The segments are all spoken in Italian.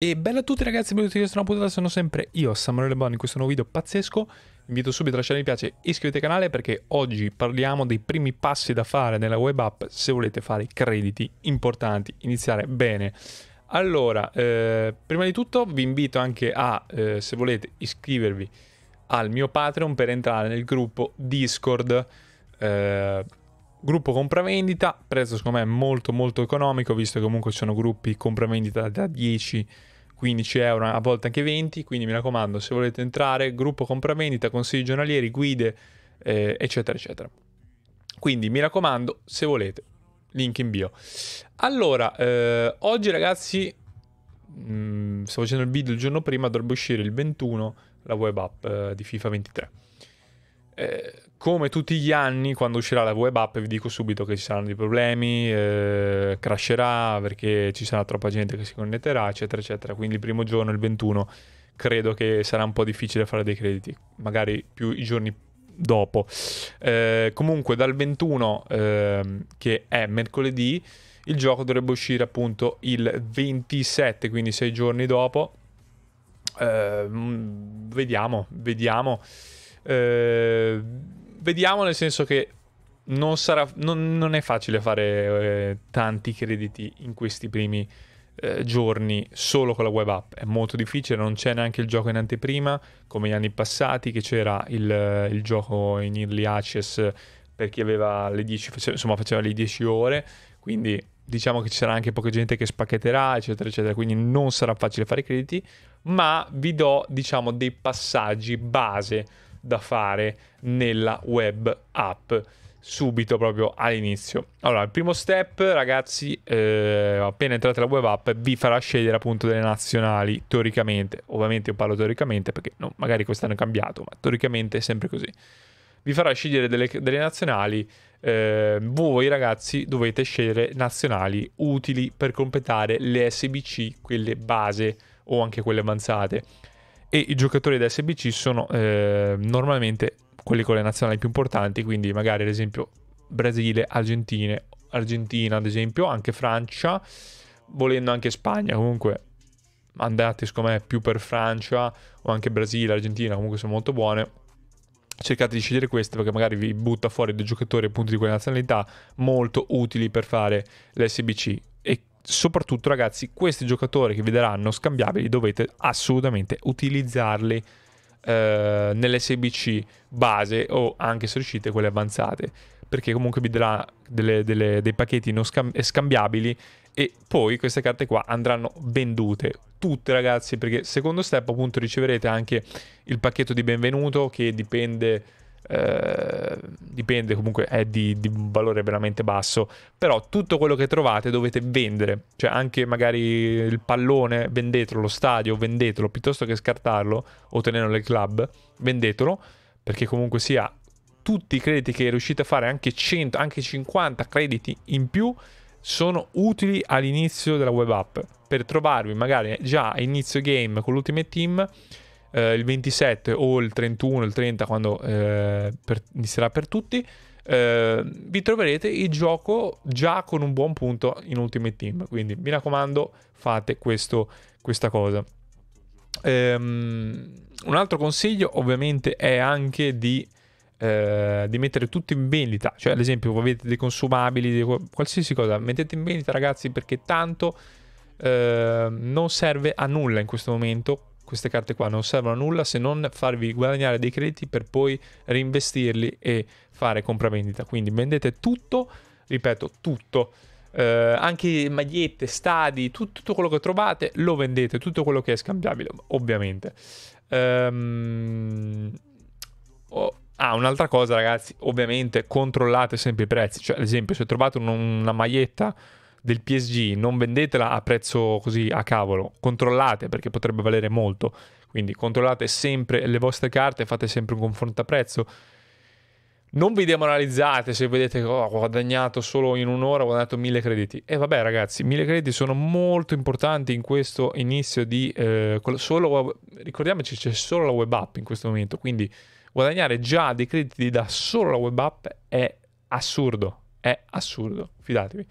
E bello a tutti ragazzi, benvenuti in una puntata, sono sempre io, Samuele Bon, in questo nuovo video pazzesco. Vi Invito subito a lasciare mi piace e iscrivetevi al canale perché oggi parliamo dei primi passi da fare nella web app se volete fare crediti importanti, iniziare bene. Allora, eh, prima di tutto vi invito anche a, eh, se volete, iscrivervi al mio Patreon per entrare nel gruppo Discord. Eh, gruppo compravendita, prezzo secondo me molto molto economico, visto che comunque ci sono gruppi compravendita da 10 15 euro, a volte anche 20, quindi mi raccomando, se volete entrare, gruppo compravendita, consigli giornalieri, guide, eh, eccetera, eccetera. Quindi mi raccomando, se volete, link in bio. Allora, eh, oggi ragazzi, mh, mm, stavo facendo il video il giorno prima, dovrebbe uscire il 21 la web app eh, di FIFA 23. Eh, come tutti gli anni, quando uscirà la web app, vi dico subito che ci saranno dei problemi, eh, crasherà perché ci sarà troppa gente che si connetterà, eccetera, eccetera. Quindi il primo giorno, il 21, credo che sarà un po' difficile fare dei crediti, magari più i giorni dopo. Eh, comunque dal 21, eh, che è mercoledì, il gioco dovrebbe uscire appunto il 27, quindi sei giorni dopo. Eh, mm, vediamo, vediamo. Eh, vediamo nel senso che non, sarà, non, non è facile fare eh, tanti crediti in questi primi eh, giorni solo con la web app. È molto difficile, non c'è neanche il gioco in anteprima come gli anni passati che c'era il, eh, il gioco in early access per chi aveva le 10, insomma faceva le 10 ore, quindi diciamo che ci sarà anche poca gente che spacchetterà, eccetera, eccetera, quindi non sarà facile fare crediti, ma vi do, diciamo, dei passaggi base da fare nella web app subito proprio all'inizio. Allora, il primo step, ragazzi, eh, appena entrate la web app, vi farà scegliere appunto delle nazionali teoricamente. Ovviamente io parlo teoricamente perché no, magari quest'anno è cambiato, ma teoricamente è sempre così. Vi farà scegliere delle, delle nazionali. Eh, voi ragazzi dovete scegliere nazionali utili per completare le SBC, quelle base o anche quelle avanzate e i giocatori da SBC sono eh, normalmente quelli con le nazionali più importanti, quindi magari ad esempio Brasile, Argentina, Argentina ad esempio, anche Francia, volendo anche Spagna, comunque andate secondo me più per Francia o anche Brasile, Argentina, comunque sono molto buone. Cercate di scegliere queste perché magari vi butta fuori dei giocatori appunto di quelle nazionalità molto utili per fare l'SBC soprattutto ragazzi, questi giocatori che vi daranno scambiabili dovete assolutamente utilizzarli eh, nelle 16 base o anche se riuscite quelle avanzate perché comunque vi darà delle, delle, dei pacchetti non scambi- eh, scambiabili e poi queste carte qua andranno vendute tutte ragazzi perché secondo step appunto riceverete anche il pacchetto di benvenuto che dipende eh, dipende comunque è di, di, valore veramente basso però tutto quello che trovate dovete vendere cioè anche magari il pallone vendetelo lo stadio vendetelo piuttosto che scartarlo o tenerlo nel club vendetelo perché comunque sia tutti i crediti che riuscite a fare anche 100 anche 50 crediti in più sono utili all'inizio della web app per trovarvi magari già a inizio game con l'ultimate team eh, il 27 o il 31, il 30 quando eh, per, inizierà per tutti, eh, vi troverete il gioco già con un buon punto in Ultimate Team. Quindi mi raccomando, fate questo, questa cosa. Um, un altro consiglio ovviamente è anche di, eh, di, mettere tutto in vendita, cioè ad esempio avete dei consumabili, dei, qualsiasi cosa, mettete in vendita ragazzi perché tanto eh, non serve a nulla in questo momento queste carte qua non servono a nulla se non farvi guadagnare dei crediti per poi reinvestirli e fare compravendita. Quindi vendete tutto, ripeto, tutto. Eh, anche magliette, stadi, tutto, tutto, quello che trovate lo vendete, tutto quello che è scambiabile, ovviamente. Ehm... Oh. Ah, un'altra cosa, ragazzi, ovviamente controllate sempre i prezzi. Cioè, ad esempio, se trovate un, una maglietta del PSG, non vendetela a prezzo così a cavolo, controllate perché potrebbe valere molto, quindi controllate sempre le vostre carte, fate sempre un confronto a prezzo. Non vi demoralizzate se vedete che oh, ho guadagnato solo in un'ora, ho guadagnato mille crediti. E vabbè ragazzi, mille crediti sono molto importanti in questo inizio di... Eh, solo, ricordiamoci c'è solo la web app in questo momento, quindi guadagnare già dei crediti da solo la web app è assurdo, è assurdo, fidatevi.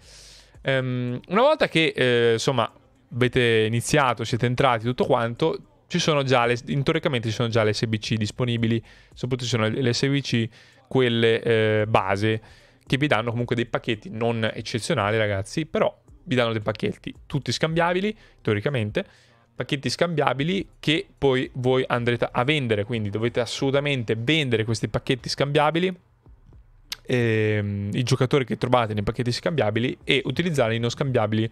Um, una volta che eh, insomma avete iniziato, siete entrati, tutto quanto, ci sono già le, teoricamente ci sono già le SBC disponibili, soprattutto ci sono le SBC quelle eh, base che vi danno comunque dei pacchetti non eccezionali ragazzi, però vi danno dei pacchetti tutti scambiabili teoricamente, pacchetti scambiabili che poi voi andrete a vendere, quindi dovete assolutamente vendere questi pacchetti scambiabili ehm, i giocatori che trovate nei pacchetti scambiabili e utilizzare i non scambiabili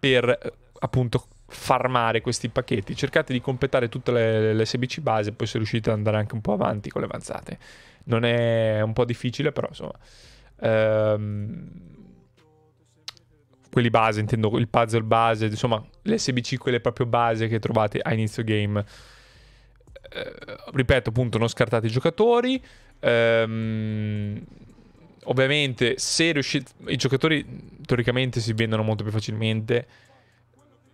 per eh, appunto farmare questi pacchetti. Cercate di completare tutte le, le SBC base, poi se riuscite ad andare anche un po' avanti con le avanzate. Non è un po' difficile, però insomma. Ehm, quelli base, intendo il puzzle base, insomma, le SBC quelle proprio base che trovate a inizio game. Eh, ripeto appunto non scartate i giocatori ehm, ovviamente se riuscite... I giocatori teoricamente si vendono molto più facilmente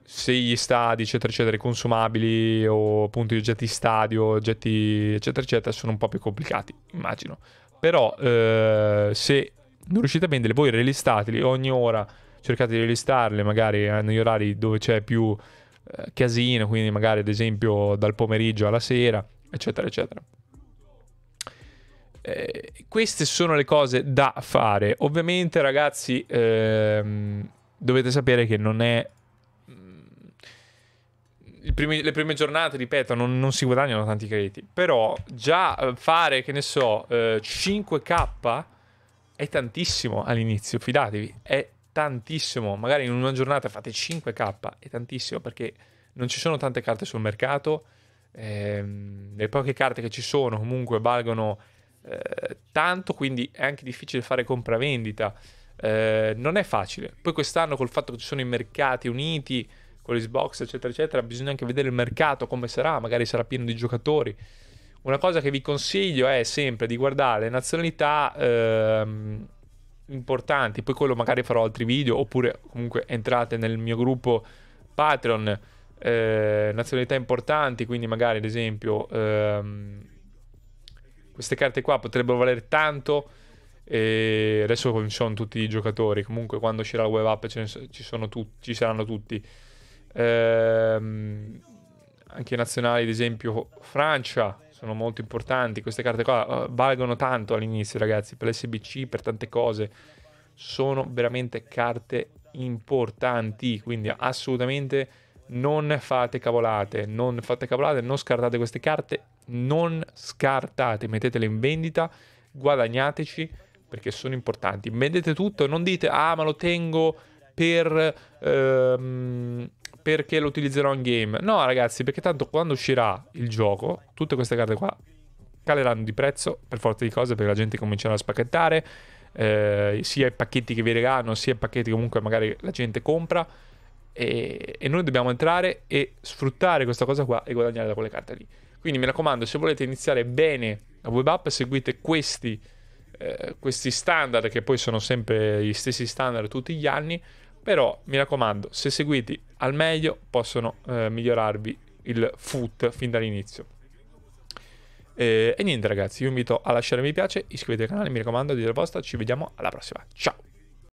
se gli stadi, eccetera, eccetera, i consumabili o appunto gli oggetti stadio, oggetti, eccetera, eccetera, sono un po' più complicati, immagino. Però eh, se non riuscite a vendere, voi relistateli ogni ora, cercate di relistarle magari negli orari dove c'è più eh, casino, quindi magari ad esempio dal pomeriggio alla sera, eccetera, eccetera. Eh, queste sono le cose da fare. Ovviamente, ragazzi, ehm, dovete sapere che non è mm, Primi, le prime giornate, ripeto, non, non, si guadagnano tanti crediti. Però già eh, fare, che ne so, eh, 5k è tantissimo all'inizio, fidatevi, è tantissimo. Magari in una giornata fate 5k, è tantissimo perché non ci sono tante carte sul mercato. Ehm, le poche carte che ci sono comunque valgono eh, tanto, quindi è anche difficile fare compravendita. Eh, non è facile. Poi quest'anno col fatto che ci sono i mercati uniti, con l'Xbox, eccetera, eccetera, bisogna anche vedere il mercato come sarà, magari sarà pieno di giocatori. Una cosa che vi consiglio è sempre di guardare le nazionalità ehm, importanti, poi quello magari farò altri video, oppure comunque entrate nel mio gruppo Patreon, eh, nazionalità importanti, quindi magari ad esempio... Ehm, queste carte qua potrebbero valere tanto. E adesso ci sono tutti i giocatori. Comunque, quando uscirà la web app so, ci, tut- ci, saranno tutti. Ehm, anche i nazionali, ad esempio, Francia sono molto importanti. Queste carte qua eh, valgono tanto all'inizio, ragazzi, per l'SBC, per tante cose. Sono veramente carte importanti. Quindi, assolutamente non fate cavolate. Non fate cavolate, non scartate queste carte non scartate, mettetele in vendita, guadagnateci perché sono importanti. Vendete tutto, non dite ah ma lo tengo per, ehm, perché lo utilizzerò in game. No ragazzi, perché tanto quando uscirà il gioco, tutte queste carte qua caleranno di prezzo per forza di cose perché la gente comincerà a spacchettare, eh, sia i pacchetti che vi regalano, sia i pacchetti che comunque magari la gente compra. E, e noi dobbiamo entrare e sfruttare questa cosa qua e guadagnare da quelle carte lì. Quindi mi raccomando, se volete iniziare bene la web app, seguite questi, eh, questi standard, che poi sono sempre gli stessi standard tutti gli anni. Però mi raccomando, se seguiti al meglio, possono eh, migliorarvi il foot fin dall'inizio. E, eh, e niente ragazzi, io vi invito a lasciare mi piace, iscrivetevi al canale, mi raccomando, di la vostra, ci vediamo alla prossima. Ciao!